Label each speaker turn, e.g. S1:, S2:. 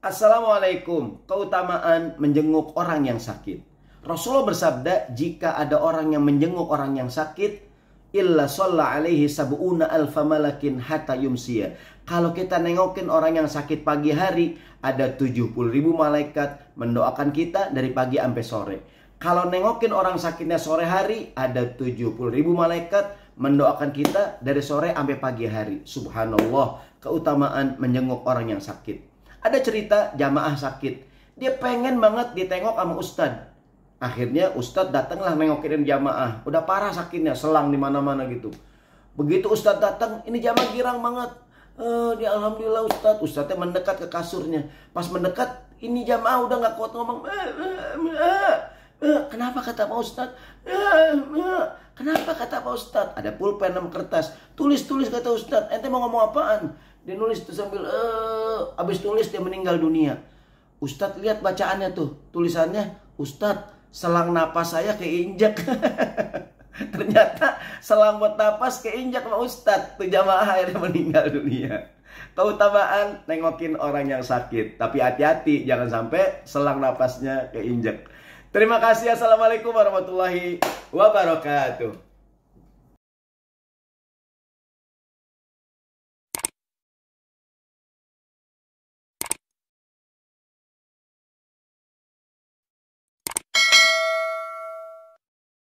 S1: Assalamualaikum, keutamaan menjenguk orang yang sakit. Rasulullah bersabda, jika ada orang yang menjenguk orang yang sakit, illa sholla alaihi sabuuna alfa malakin hatta yumsia. Kalau kita nengokin orang yang sakit pagi hari, ada 70 ribu malaikat mendoakan kita dari pagi sampai sore. Kalau nengokin orang sakitnya sore hari, ada 70 ribu malaikat mendoakan kita dari sore sampai pagi hari. Subhanallah, keutamaan menjenguk orang yang sakit. Ada cerita jamaah sakit. Dia pengen banget ditengok sama Ustad. Akhirnya Ustad datanglah nengokin jamaah. Udah parah sakitnya, selang di mana-mana gitu. Begitu Ustad datang, ini jamaah girang banget. Eh, dia alhamdulillah Ustad, Ustadnya mendekat ke kasurnya. Pas mendekat, ini jamaah udah nggak kuat ngomong. Eh, eh, eh, kenapa kata Pak Ustad? Kenapa kata Pak Ustad? Ada pulpen sama kertas. Tulis-tulis kata Ustad. Ente mau ngomong apaan? Dia nulis tuh sambil eh habis tulis dia meninggal dunia. Ustadz lihat bacaannya tuh, tulisannya Ustadz selang napas saya keinjak. Ternyata selang buat napas keinjak sama Ustadz. Tuh jamaah akhirnya meninggal dunia. Keutamaan nengokin orang yang sakit. Tapi hati-hati jangan sampai selang napasnya keinjak. Terima kasih. Assalamualaikum warahmatullahi wabarakatuh.